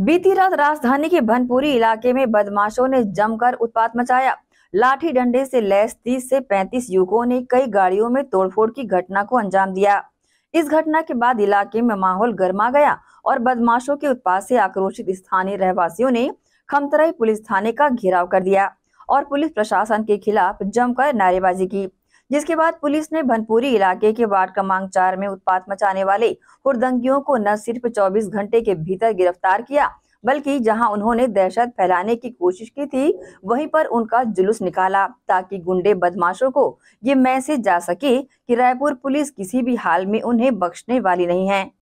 बीती रात राजधानी के भनपुरी इलाके में बदमाशों ने जमकर उत्पात मचाया लाठी डंडे से लैस 30 से 35 युवकों ने कई गाड़ियों में तोड़फोड़ की घटना को अंजाम दिया इस घटना के बाद इलाके में माहौल गर्मा गया और बदमाशों के उत्पात से आक्रोशित स्थानीय रहवासियों ने खमतराई पुलिस थाने का घेराव कर दिया और पुलिस प्रशासन के खिलाफ जमकर नारेबाजी की जिसके बाद पुलिस ने भनपुरी इलाके के वार्ड क्रमांक चार में उत्पात मचाने वाले हुरदंगियों को न सिर्फ 24 घंटे के भीतर गिरफ्तार किया बल्कि जहां उन्होंने दहशत फैलाने की कोशिश की थी वहीं पर उनका जुलूस निकाला ताकि गुंडे बदमाशों को ये मैसेज जा सके कि रायपुर पुलिस किसी भी हाल में उन्हें बख्शने वाली नहीं है